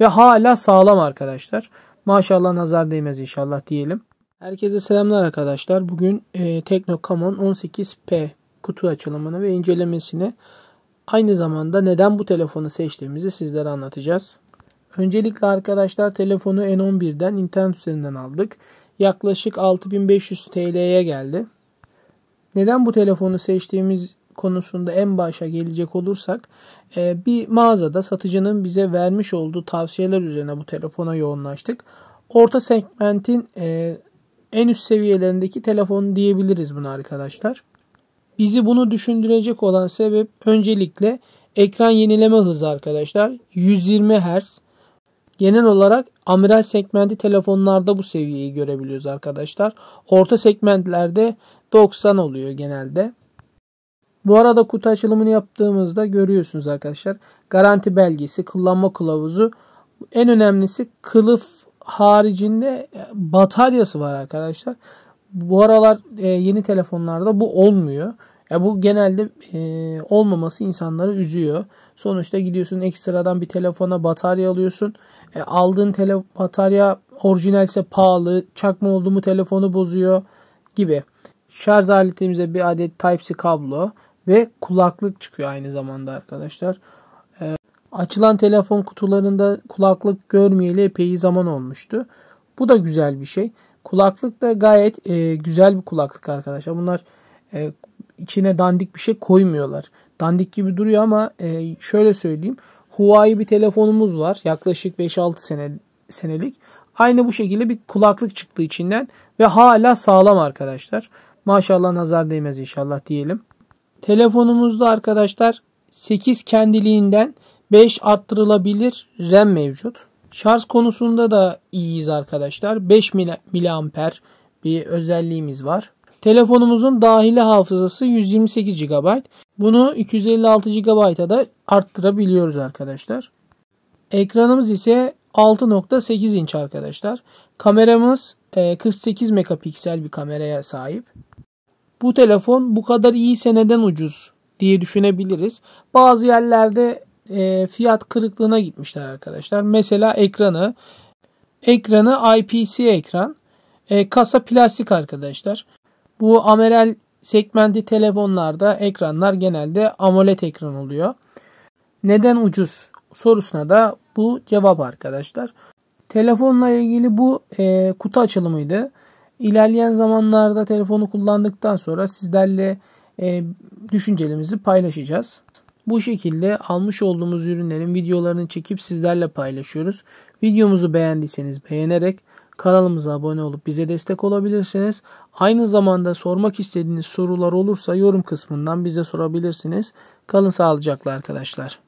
ve hala sağlam arkadaşlar. Maşallah nazar değmez inşallah diyelim. Herkese selamlar arkadaşlar. Bugün e, Technocamon 18P kutu açılımını ve incelemesini aynı zamanda neden bu telefonu seçtiğimizi sizlere anlatacağız. Öncelikle arkadaşlar telefonu N11'den internet üzerinden aldık. Yaklaşık 6500 TL'ye geldi. Neden bu telefonu seçtiğimiz konusunda en başa gelecek olursak e, bir mağazada satıcının bize vermiş olduğu tavsiyeler üzerine bu telefona yoğunlaştık. Orta segmentin e, en üst seviyelerindeki telefon diyebiliriz bunu arkadaşlar. Bizi bunu düşündürecek olan sebep öncelikle ekran yenileme hızı arkadaşlar. 120 Hz. Genel olarak amiral segmenti telefonlarda bu seviyeyi görebiliyoruz arkadaşlar. Orta segmentlerde 90 oluyor genelde. Bu arada kutu açılımını yaptığımızda görüyorsunuz arkadaşlar. Garanti belgesi, kullanma kılavuzu. En önemlisi kılıf haricinde e, bataryası var arkadaşlar. Bu aralar e, yeni telefonlarda bu olmuyor. Ya e, bu genelde olmaması insanları üzüyor. Sonuçta gidiyorsun ekstradan bir telefona batarya alıyorsun. aldığın tele batarya orijinalse pahalı, çakma oldu mu telefonu bozuyor gibi. Şarj aletimize bir adet Type-C kablo, ve kulaklık çıkıyor aynı zamanda arkadaşlar. E, açılan telefon kutularında kulaklık görmeyeli epey zaman olmuştu. Bu da güzel bir şey. Kulaklık da gayet e, güzel bir kulaklık arkadaşlar. Bunlar e, içine dandik bir şey koymuyorlar. Dandik gibi duruyor ama e, şöyle söyleyeyim. Huawei bir telefonumuz var. Yaklaşık 5-6 sene, senelik. Aynı bu şekilde bir kulaklık çıktı içinden ve hala sağlam arkadaşlar. Maşallah nazar değmez inşallah diyelim. Telefonumuzda arkadaşlar 8 kendiliğinden 5 arttırılabilir RAM mevcut. Şarj konusunda da iyiyiz arkadaşlar. 5 miliamper bir özelliğimiz var. Telefonumuzun dahili hafızası 128 GB. Bunu 256 GB'a da arttırabiliyoruz arkadaşlar. Ekranımız ise 6.8 inç arkadaşlar. Kameramız 48 e, megapiksel bir kameraya sahip bu telefon bu kadar iyi neden ucuz diye düşünebiliriz. Bazı yerlerde e, fiyat kırıklığına gitmişler arkadaşlar. Mesela ekranı ekranı IPC ekran. E, kasa plastik arkadaşlar. Bu amerel segmenti telefonlarda ekranlar genelde AMOLED ekran oluyor. Neden ucuz sorusuna da bu cevap arkadaşlar. Telefonla ilgili bu e, kutu açılımıydı. İlerleyen zamanlarda telefonu kullandıktan sonra sizlerle e, düşüncelerimizi paylaşacağız. Bu şekilde almış olduğumuz ürünlerin videolarını çekip sizlerle paylaşıyoruz. Videomuzu beğendiyseniz beğenerek kanalımıza abone olup bize destek olabilirsiniz. Aynı zamanda sormak istediğiniz sorular olursa yorum kısmından bize sorabilirsiniz. Kalın sağlıcakla arkadaşlar.